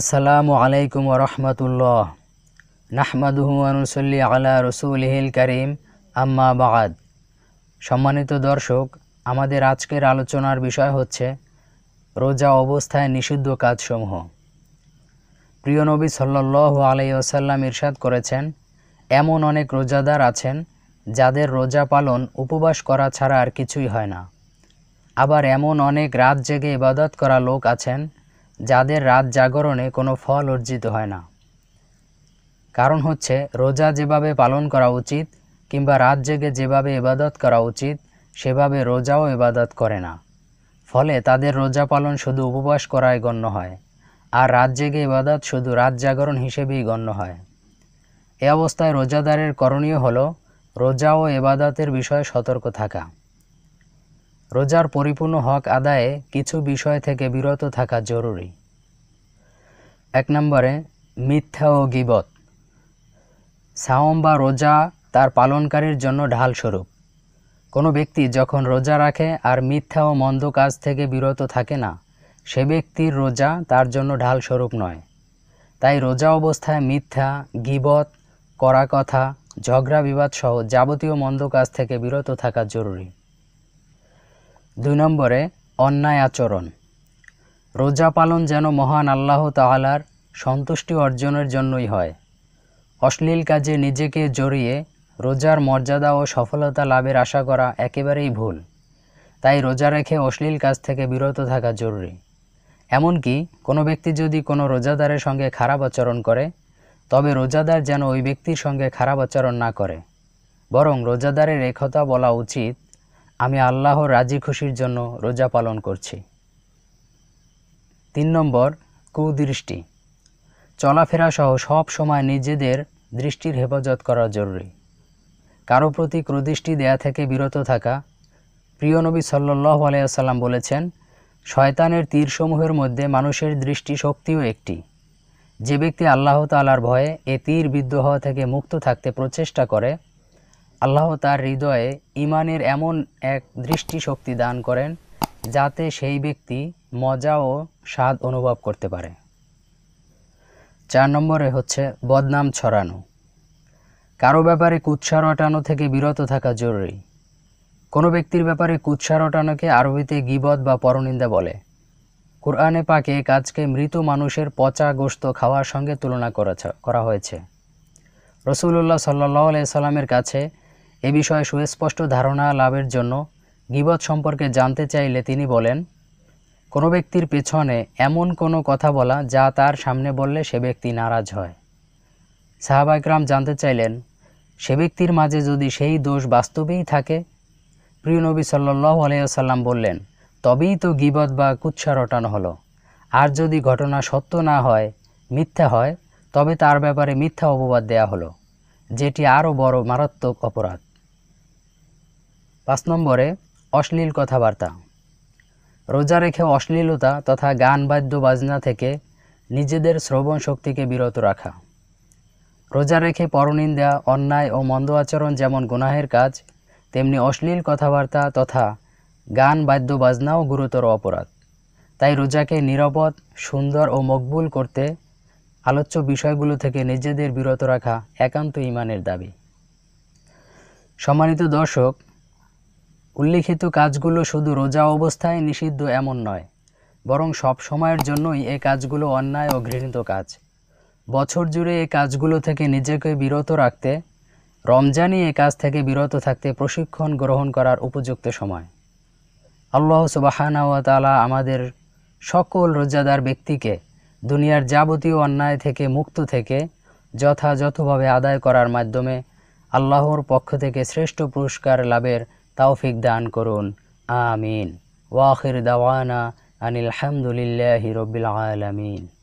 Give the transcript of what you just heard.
আসসালামু আলাইকুম রহমতুল্লাহ নাহমাদুহমানুসল্লি আলা রসুলহিল করিম আম্মা বাদ সম্মানিত দর্শক আমাদের আজকের আলোচনার বিষয় হচ্ছে রোজা অবস্থায় নিষিদ্ধ কাজসমূহ প্রিয় নবী সাল্লাহ ওসাল্লাম ইরশাদ করেছেন এমন অনেক রোজাদার আছেন যাদের রোজা পালন উপবাস করা ছাড়া আর কিছুই হয় না আবার এমন অনেক রাত জেগে ইবাদত করা লোক আছেন যাদের রাত জাগরণে কোনো ফল অর্জিত হয় না কারণ হচ্ছে রোজা যেভাবে পালন করা উচিত কিংবা রাত জেগে যেভাবে ইবাদত করা উচিত সেভাবে রোজাও ইবাদত করে না ফলে তাদের রোজা পালন শুধু উপবাস করায় গণ্য হয় আর রাত জেগে ইবাদত শুধু রাত জাগরণ হিসেবেই গণ্য হয় এ অবস্থায় রোজাদারের করণীয় হল রোজা ও এবাদাতের বিষয়ে সতর্ক থাকা রোজার পরিপূর্ণ হক আদায়ে কিছু বিষয় থেকে বিরত থাকা জরুরি এক নম্বরে মিথ্যা ও গিবত সাওম বা রোজা তার পালনকারীর জন্য ঢালস্বরূপ কোনো ব্যক্তি যখন রোজা রাখে আর মিথ্যা ও মন্দ কাজ থেকে বিরত থাকে না সে ব্যক্তির রোজা তার জন্য ঢালস্বরূপ নয় তাই রোজা অবস্থায় মিথ্যা গিবত করা কথা ঝগড়া বিবাদ সহ যাবতীয় মন্দ কাজ থেকে বিরত থাকা জরুরি দুই নম্বরে অন্যায় আচরণ রোজা পালন যেন মহান আল্লাহ তাহালার সন্তুষ্টি অর্জনের জন্যই হয় অশ্লীল কাজে নিজেকে জড়িয়ে রোজার মর্যাদা ও সফলতা লাভের আশা করা একেবারেই ভুল তাই রোজা রেখে অশ্লীল কাজ থেকে বিরত থাকা জরুরি এমনকি কোনো ব্যক্তি যদি কোনো রোজাদারের সঙ্গে খারাপ আচরণ করে তবে রোজাদার যেন ওই ব্যক্তির সঙ্গে খারাপ আচরণ না করে বরং রোজাদারের এই বলা উচিত আমি আল্লাহর রাজি খুশির জন্য রোজা পালন করছি তিন নম্বর কুদৃষ্টি চলাফেরা সহ সব সময় নিজেদের দৃষ্টির হেফাজত করা জরুরি কারো প্রতি ক্রুদৃষ্টি দেয়া থেকে বিরত থাকা প্রিয় নবী সাল্লাহ আলাইসাল্লাম বলেছেন শয়তানের তীরসমূহের মধ্যে মানুষের দৃষ্টি শক্তিও একটি যে ব্যক্তি আল্লাহ তালার ভয়ে এ তীর বিদ্রোহ থেকে মুক্ত থাকতে প্রচেষ্টা করে আল্লাহ তার হৃদয়ে ইমানের এমন এক দৃষ্টিশক্তি দান করেন যাতে সেই ব্যক্তি মজা ও স্বাদ অনুভব করতে পারে চার নম্বরে হচ্ছে বদনাম ছড়ানো কারো ব্যাপারে কুৎসার অটানো থেকে বিরত থাকা জরুরি কোনো ব্যক্তির ব্যাপারে কুৎসার অটানোকে আরবিতে গিবদ বা পরনিন্দা বলে কোরআনে পাকে কাজকে মৃত মানুষের পচা গোস্ত খাওয়ার সঙ্গে তুলনা করা করা হয়েছে রসুল্লাহ সাল্লাহ সাল্লামের কাছে এ বিষয়ে সুস্পষ্ট ধারণা লাভের জন্য গিবত সম্পর্কে জানতে চাইলে তিনি বলেন কোনো ব্যক্তির পেছনে এমন কোনো কথা বলা যা তার সামনে বললে সে ব্যক্তি নারাজ হয় সাহাবাইকরাম জানতে চাইলেন সে ব্যক্তির মাঝে যদি সেই দোষ বাস্তবেই থাকে প্রিয় নবী সাল্লাহ আলাইসাল্লাম বললেন তবেই তো গিবত বা কুৎসা রটানো হলো আর যদি ঘটনা সত্য না হয় মিথ্যা হয় তবে তার ব্যাপারে মিথ্যা অপবাদ দেয়া হলো যেটি আরও বড় মারাত্মক অপরাধ পাঁচ নম্বরে অশ্লীল কথাবার্তা রোজা রেখে অশ্লীলতা তথা গান বাদ্য বাজনা থেকে নিজেদের শ্রবণ শক্তিকে বিরত রাখা রোজা রেখে পরনিন্দা অন্যায় ও মন্দ আচরণ যেমন গুনাহের কাজ তেমনি অশ্লীল কথাবার্তা তথা গান বাদ্য বাজনাও গুরুতর অপরাধ তাই রোজাকে নিরাপদ সুন্দর ও মকবুল করতে আলোচ্য বিষয়গুলো থেকে নিজেদের বিরত রাখা একান্ত ইমানের দাবি সম্মানিত দর্শক উল্লিখিত কাজগুলো শুধু রোজা অবস্থায় নিষিদ্ধ এমন নয় বরং সব সময়ের জন্যই এ কাজগুলো অন্যায় ও ঘৃণিত কাজ বছর জুড়ে এ কাজগুলো থেকে নিজেকে বিরত রাখতে রমজানই এ কাজ থেকে বিরত থাকতে প্রশিক্ষণ গ্রহণ করার উপযুক্ত সময় আল্লাহ সুবাহানাওয়াতালা আমাদের সকল রোজাদার ব্যক্তিকে দুনিয়ার যাবতীয় অন্যায় থেকে মুক্ত থেকে যথাযথভাবে আদায় করার মাধ্যমে আল্লাহর পক্ষ থেকে শ্রেষ্ঠ পুরস্কার লাভের توفيق دان كرون آمين وآخر دعوانا أن الحمد لله رب العالمين